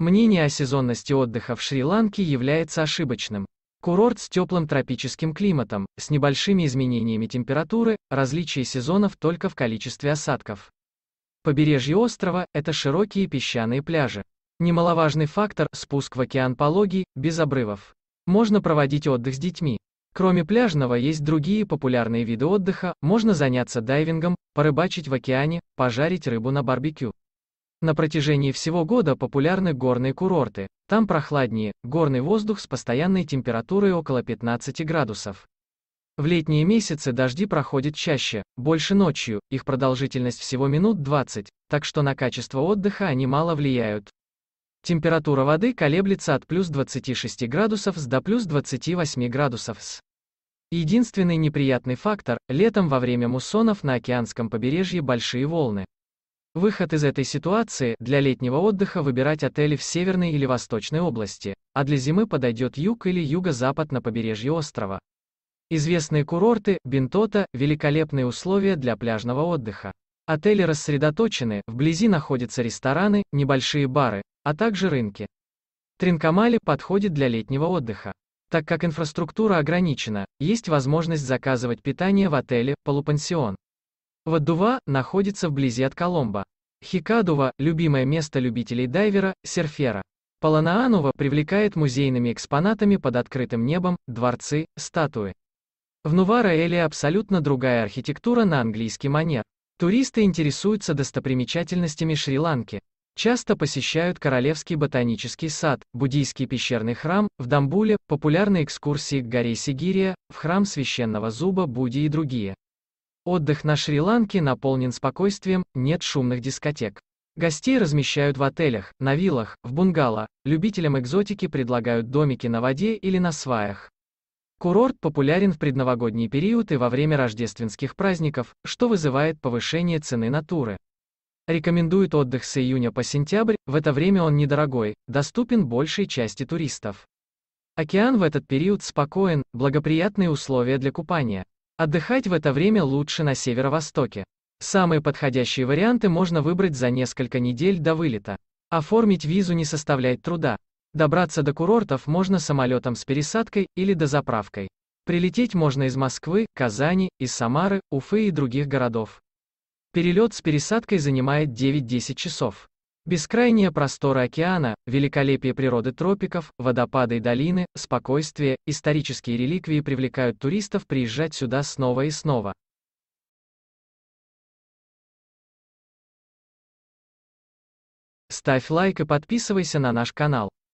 Мнение о сезонности отдыха в Шри-Ланке является ошибочным. Курорт с теплым тропическим климатом, с небольшими изменениями температуры, различие сезонов только в количестве осадков. Побережье острова – это широкие песчаные пляжи. Немаловажный фактор – спуск в океан пологий, без обрывов. Можно проводить отдых с детьми. Кроме пляжного есть другие популярные виды отдыха, можно заняться дайвингом, порыбачить в океане, пожарить рыбу на барбекю. На протяжении всего года популярны горные курорты. Там прохладнее, горный воздух с постоянной температурой около 15 градусов. В летние месяцы дожди проходят чаще, больше ночью, их продолжительность всего минут 20, так что на качество отдыха они мало влияют. Температура воды колеблется от плюс 26 градусов с до плюс 28 градусов с. Единственный неприятный фактор – летом во время муссонов на океанском побережье большие волны. Выход из этой ситуации – для летнего отдыха выбирать отели в северной или восточной области, а для зимы подойдет юг или юго-запад на побережье острова. Известные курорты, Бентота – великолепные условия для пляжного отдыха. Отели рассредоточены, вблизи находятся рестораны, небольшие бары, а также рынки. Тринкомали подходит для летнего отдыха. Так как инфраструктура ограничена, есть возможность заказывать питание в отеле, полупансион. Вадува находится вблизи от Коломбо. Хикадува – любимое место любителей дайвера, серфера. Паланаанува привлекает музейными экспонатами под открытым небом, дворцы, статуи. В Нувара-Эле абсолютно другая архитектура на английский манер. Туристы интересуются достопримечательностями Шри-Ланки. Часто посещают Королевский ботанический сад, буддийский пещерный храм, в Дамбуле, популярные экскурсии к горе Сигирия, в храм священного зуба Будди и другие. Отдых на Шри-Ланке наполнен спокойствием, нет шумных дискотек. Гостей размещают в отелях, на виллах, в бунгало, любителям экзотики предлагают домики на воде или на сваях. Курорт популярен в предновогодний период и во время рождественских праздников, что вызывает повышение цены на туры. Рекомендуют отдых с июня по сентябрь, в это время он недорогой, доступен большей части туристов. Океан в этот период спокоен, благоприятные условия для купания. Отдыхать в это время лучше на северо-востоке. Самые подходящие варианты можно выбрать за несколько недель до вылета. Оформить визу не составляет труда. Добраться до курортов можно самолетом с пересадкой или дозаправкой. Прилететь можно из Москвы, Казани, из Самары, Уфы и других городов. Перелет с пересадкой занимает 9-10 часов. Бескрайние просторы океана, великолепие природы тропиков, водопады и долины, спокойствие, исторические реликвии привлекают туристов приезжать сюда снова и снова. Ставь лайк и подписывайся на наш канал.